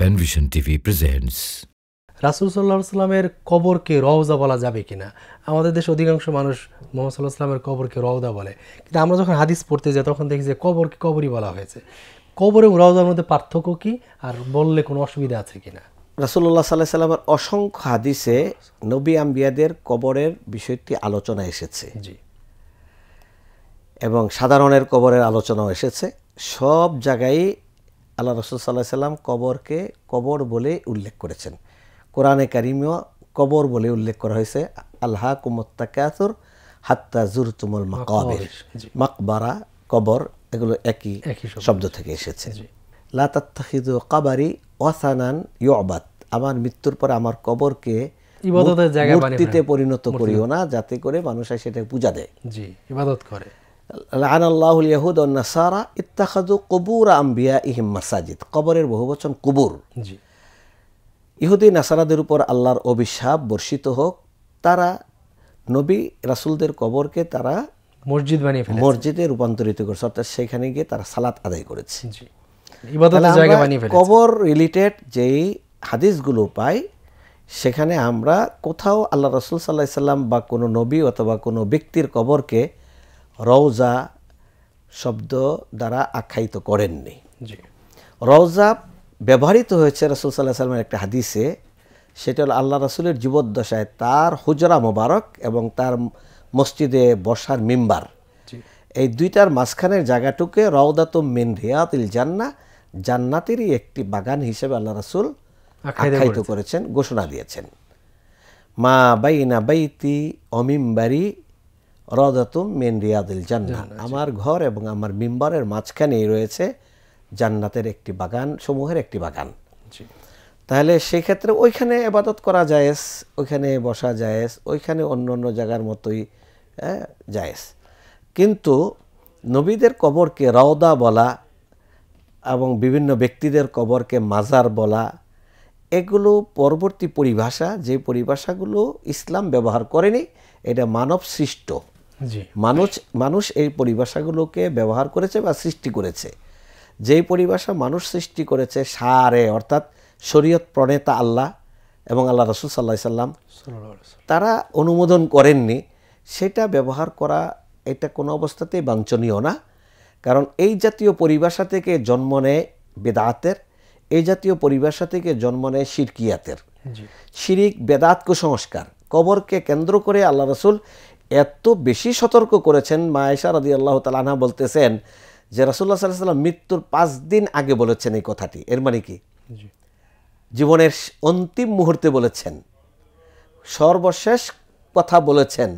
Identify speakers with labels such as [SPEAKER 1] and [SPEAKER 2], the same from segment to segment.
[SPEAKER 1] Panvision TV presents রাসুল সাল্লাহ সাল্লামের কবরকে রওজা বলা যাবে কিনা আমাদের দেশে অধিকাংশ মানুষ মোহাম্মদ সাল্লাহ সাল্লামের কবরকে রওদা বলে কিন্তু আমরা যখন হাদিস পড়তে যাই তখন দেখি যে কবরকে কবরই বলা হয়েছে কবর এবং রওজার মধ্যে পার্থক্য কি আর বললে কোনো অসুবিধা আছে কিনা রাসুল্লাহ সাল্লাহ সাল্লামের অসংখ্য হাদিসে নবী আম্বিয়াদের কবরের বিষয়টি আলোচনা এসেছে জি এবং সাধারণের কবরের আলোচনাও এসেছে সব জায়গায় আল্লাহ রসুল সাল্লাহ সাল্লাম কবরকে কবর বলে উল্লেখ করেছেন কোরআনে কারিমিও কবর বলে উল্লেখ করা হয়েছে আল্লাহ কুমত্তা ক্যাথুর হাত্তা জুর তুমল মাকবের মাকবারা কবর এগুলো একই শব্দ থেকে এসেছে লাতাত্তাখিদু কাবারি ওয়াসানান ইয়বাত আমার মৃত্যুর পর আমার কবরকে ইবাদতের মূর্তিতে পরিণত করিও না যাতে করে মানুষ সেটা পূজা দেয় জি ইবাদত করে লান আল্লাহ ইয়াহুদ ও নাসারা ইত্তাখাজু কবুর আম্বিয়া ইহিম মাসাজিদ কবরের বহু বচন কবুর ইহুদি নাসারাদের উপর আল্লাহর অভিশাপ বর্ষিত হোক তারা নবী রাসুলদের কবরকে তারা মসজিদ বানিয়ে মসজিদে রূপান্তরিত করেছে অর্থাৎ সেখানে গিয়ে তারা সালাত আদায় করেছে কবর রিলেটেড যেই হাদিসগুলো পাই সেখানে আমরা কোথাও আল্লাহ রসুল সাল্লাহ সাল্লাম বা কোনো নবী অথবা কোনো ব্যক্তির কবরকে রওজা শব্দ দ্বারা আখ্যায়িত করেননি রওজা ব্যবহৃত হয়েছে রসুল সাল্লাহ সাল্লামের একটা হাদিসে সেটা হলো আল্লাহ রসুলের জীবদ্দশায় তার হুজরা মোবারক এবং তার মসজিদে বসার মেম্বার এই দুইটার মাঝখানের জায়গাটুকে রওদাতুম মিন রিয়াতিল জান্না জান্নাতেরই একটি বাগান হিসেবে আল্লাহ রসুল আখ্যায়িত করেছেন ঘোষণা দিয়েছেন মা বাইনা বাইতি অমিম্বারি রদাতুম মেন রিয়াদিল জান্না আমার ঘর এবং আমার মিম্বারের মাঝখানেই রয়েছে জান্নাতের একটি বাগান সমূহের একটি বাগান তাহলে সেই ক্ষেত্রে ওইখানে এবাদত করা যায়স ওইখানে বসা যায়স ওইখানে অন্য অন্য জায়গার মতোই যায়স কিন্তু নবীদের কবরকে রওদা বলা এবং বিভিন্ন ব্যক্তিদের কবরকে মাজার বলা এগুলো পরবর্তী পরিভাষা যে পরিভাষাগুলো ইসলাম ব্যবহার করেনি এটা মানব সৃষ্ট মানুষ মানুষ এই পরিভাষাগুলোকে ব্যবহার করেছে বা সৃষ্টি করেছে যেই পরিভাষা মানুষ সৃষ্টি করেছে সারে অর্থাৎ শরীয়ত প্রণেতা আল্লাহ এবং আল্লাহ রসুল সাল্লাহ সাল্লাম তারা অনুমোদন করেননি সেটা ব্যবহার করা এটা কোনো অবস্থাতেই বাঞ্ছনীয় না কারণ এই জাতীয় পরিভাষা থেকে জন্ম নেয় বেদাতের এই জাতীয় পরিভাষা থেকে জন্ম নেয় শিরকিয়াতের শিরিক বেদাত কুসংস্কার কবরকে কেন্দ্র করে আল্লাহ রসুল এত বেশি সতর্ক করেছেন মা আয়সা রাদি আল্লাহ তালা বলতেছেন যে রাসুল্লাহ সাল্লাহ সাল্লাম মৃত্যুর পাঁচ দিন আগে বলেছেন এই কথাটি এর মানে কি জীবনের অন্তিম মুহূর্তে বলেছেন সর্বশেষ কথা বলেছেন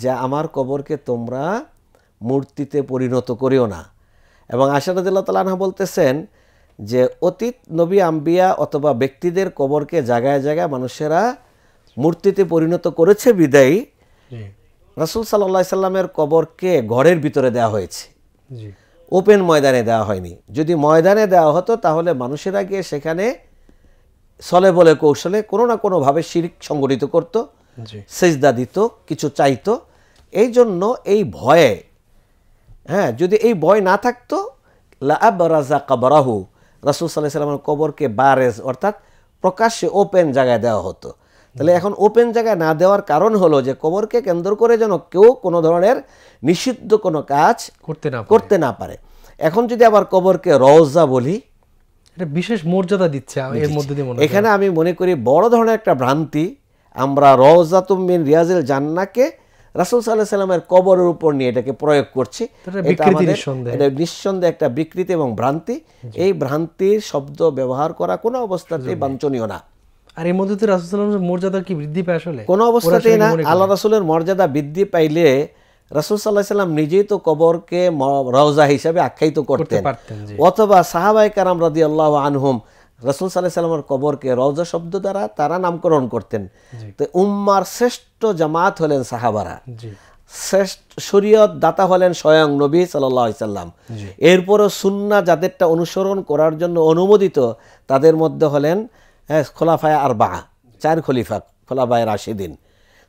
[SPEAKER 1] যে আমার কবরকে তোমরা মূর্তিতে পরিণত করিও না এবং আশারদুল্লাহ তালাহা বলতেছেন যে অতীত নবী আম্বিয়া অথবা ব্যক্তিদের কবরকে জায়গায় জায়গায় মানুষেরা মূর্তিতে পরিণত করেছে বিদায়ী রাসুল সাল্লা সাল্লামের কবরকে ঘরের ভিতরে দেওয়া হয়েছে ওপেন ময়দানে দেওয়া হয়নি যদি ময়দানে দেওয়া হতো তাহলে মানুষেরা গিয়ে সেখানে সলে বলে কৌশলে কোনো না কোনোভাবে শিরিক সংগঠিত করতো সেজদা দিত কিছু চাইতো এই জন্য এই ভয়ে হ্যাঁ যদি এই ভয় না থাকতো লাআবরাজা কাবরাহু রাসুল সাল্লাহ সাল্লামের কবরকে বারেজ অর্থাৎ প্রকাশ্যে ওপেন জায়গায় দেওয়া হতো তাহলে এখন ওপেন জায়গায় না দেওয়ার কারণ হলো যে কবরকে কেন্দ্র করে যেন কেউ কোনো ধরনের নিষিদ্ধ কোনো কাজ করতে না করতে না পারে এখন যদি আবার কবরকে রওজা বলি এটা বিশেষ মর্যাদা দিচ্ছে এর মধ্যে দিয়ে এখানে আমি মনে করি বড় ধরনের একটা ভ্রান্তি আমরা রওজাতুম বিন রিয়াজেল জান্নাকে রাসুল সাল্লাহ সাল্লামের কবরের উপর নিয়ে এটাকে প্রয়োগ করছি এটা নিঃসন্দেহে একটা বিকৃতি এবং ভ্রান্তি এই ভ্রান্তির শব্দ ব্যবহার করা কোনো অবস্থাতেই বাঞ্ছনীয় না আর এর মধ্যে তো রাসুলের মর্যাদা কি বৃদ্ধি পায় আসলে কোনো অবস্থাতেই না আল্লাহ রাসুলের মর্যাদা বৃদ্ধি পাইলে রাসুল সাল্লাহ সাল্লাম নিজেই তো কবরকে রওজা হিসাবে আখ্যায়িত করতেন অথবা সাহাবাই কারাম রাজি আল্লাহ আনহুম রাসুল সাল্লাহ সাল্লামের কবরকে রওজা শব্দ দ্বারা তারা নামকরণ করতেন তো উম্মার শ্রেষ্ঠ জামাত হলেন সাহাবারা শ্রেষ্ঠ শরীয়ত দাতা হলেন স্বয়ং নবী সাল্লাহ সাল্লাম এরপরও সুন্না যাদেরটা অনুসরণ করার জন্য অনুমোদিত তাদের মধ্যে হলেন হ্যাঁ খোলাফায় আর বা চার খলিফা খোলাফায় রাশিদিন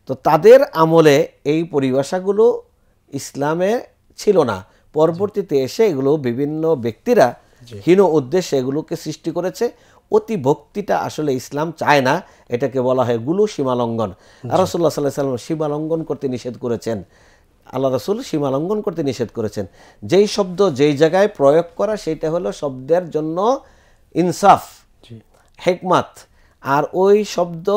[SPEAKER 1] তো তাদের আমলে এই পরিভাষাগুলো ইসলামে ছিল না পরবর্তীতে এসে এগুলো বিভিন্ন ব্যক্তিরা হীন উদ্দেশ্যে এগুলোকে সৃষ্টি করেছে অতি ভক্তিটা আসলে ইসলাম চায় না এটাকে বলা হয় গুলো সীমালঙ্ঘন রসুল্লাহ সাল্লাহ সাল্লাম সীমালঙ্ঘন করতে নিষেধ করেছেন আল্লাহ রসুল সীমালঙ্ঘন করতে নিষেধ করেছেন যেই শব্দ যেই জায়গায় প্রয়োগ করা সেটা হলো শব্দের জন্য ইনসাফ হেকমাত আর ওই শব্দ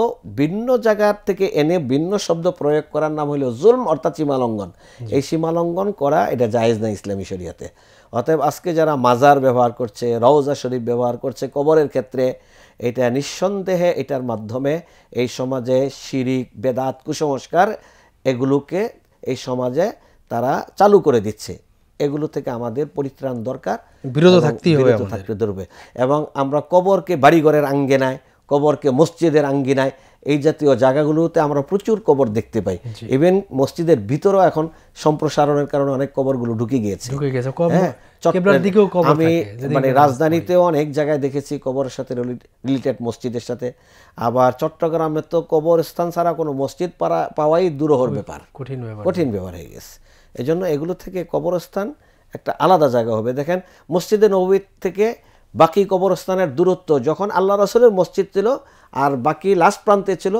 [SPEAKER 1] ভিন্ন জায়গার থেকে এনে ভিন্ন শব্দ প্রয়োগ করার নাম হলো জুলম অর্থাৎ সীমালঙ্ঘন এই সীমালঙ্ঘন করা এটা জায়েজ না ইসলামী শরিয়াতে অতএব আজকে যারা মাজার ব্যবহার করছে রওজা শরীফ ব্যবহার করছে কবরের ক্ষেত্রে এটা নিঃসন্দেহে এটার মাধ্যমে এই সমাজে শিরিক বেদাত কুসংস্কার এগুলোকে এই সমাজে তারা চালু করে দিচ্ছে এগুলো থেকে আমাদের পরিত্রাণ দরকার বিরত থাকতে হবে থাকতে ধরবে এবং আমরা কবরকে বাড়িঘরের আঙ্গে আঙ্গেনায় কবরকে মসজিদের আঙ্গে আঙ্গিনায় এই জাতীয় জায়গাগুলোতে আমরা প্রচুর কবর দেখতে পাই ইভেন মসজিদের ভিতরেও এখন সম্প্রসারণের কারণে অনেক কবরগুলো ঢুকে গিয়েছে হ্যাঁ, আমি মানে রাজধানীতেও অনেক জায়গায় দেখেছি কবরের সাথে রিলেটেড মসজিদের সাথে আবার চট্টগ্রামে তো কবরস্থান ছাড়া কোনো মসজিদ পাওয়াই দূরহর ব্যাপার কঠিন ব্যাপার কঠিন ব্যাপার হয়ে গেছে এজন্য এগুলো থেকে কবরস্থান একটা আলাদা জায়গা হবে দেখেন মসজিদে নবীর থেকে বাকি কবরস্থানের দূরত্ব যখন আল্লাহ রসুলের মসজিদ ছিল আর বাকি লাস্ট প্রান্তে ছিল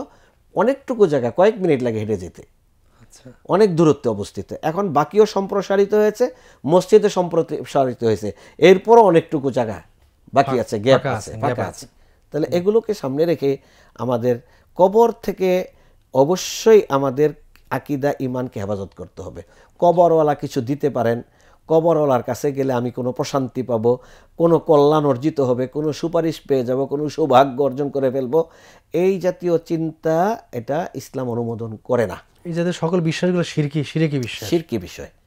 [SPEAKER 1] অনেকটুকু জায়গা কয়েক মিনিট লাগে হেঁটে যেতে আচ্ছা। অনেক দূরত্বে অবস্থিত এখন বাকিও সম্প্রসারিত হয়েছে মসজিদে সম্প্রসারিত হয়েছে এরপরও অনেকটুকু জায়গা বাকি আছে গ্যাপ আছে ফাঁকা আছে তাহলে এগুলোকে সামনে রেখে আমাদের কবর থেকে অবশ্যই আমাদের আকিদা ইমানকে হেফাজত করতে হবে কবরওয়ালা কিছু দিতে পারেন কবরওয়ালার কাছে গেলে আমি কোনো প্রশান্তি পাব কোনো কল্যাণ অর্জিত হবে কোনো সুপারিশ পেয়ে যাব কোনো সৌভাগ্য অর্জন করে ফেলব এই জাতীয় চিন্তা এটা ইসলাম অনুমোদন করে না এই জাতীয় সকল বিষয়গুলো সিরকি সিরকি বিষয় সিরকি বিষয়